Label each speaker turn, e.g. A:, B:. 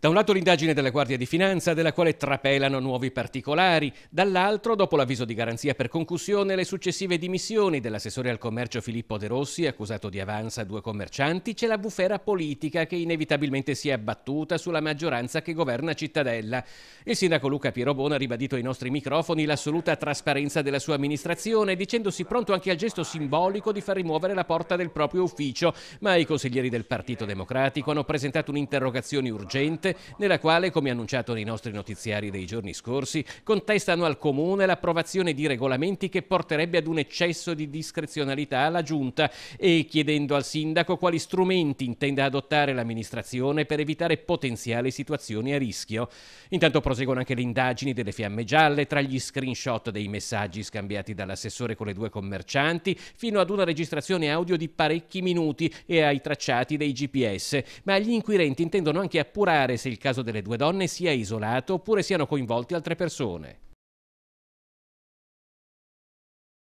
A: Da un lato l'indagine della Guardia di Finanza, della quale trapelano nuovi particolari, dall'altro, dopo l'avviso di garanzia per concussione, le successive dimissioni dell'assessore al commercio Filippo De Rossi, accusato di avanza a due commercianti, c'è la bufera politica che inevitabilmente si è abbattuta sulla maggioranza che governa Cittadella. Il sindaco Luca Pierobona ha ribadito ai nostri microfoni l'assoluta trasparenza della sua amministrazione, dicendosi pronto anche al gesto simbolico di far rimuovere la porta del proprio ufficio, ma i consiglieri del Partito Democratico hanno presentato un'interrogazione urgente Corte, nella quale, come annunciato nei nostri notiziari dei giorni scorsi, contestano al Comune l'approvazione di regolamenti che porterebbe ad un eccesso di discrezionalità alla Giunta e chiedendo al Sindaco quali strumenti intenda adottare l'amministrazione per evitare potenziali situazioni a rischio. Intanto proseguono anche le indagini delle fiamme gialle tra gli screenshot dei messaggi scambiati dall'assessore con le due commercianti fino ad una registrazione audio di parecchi minuti e ai tracciati dei GPS, ma gli inquirenti intendono anche appurare se il caso delle due donne sia isolato oppure siano coinvolti altre persone.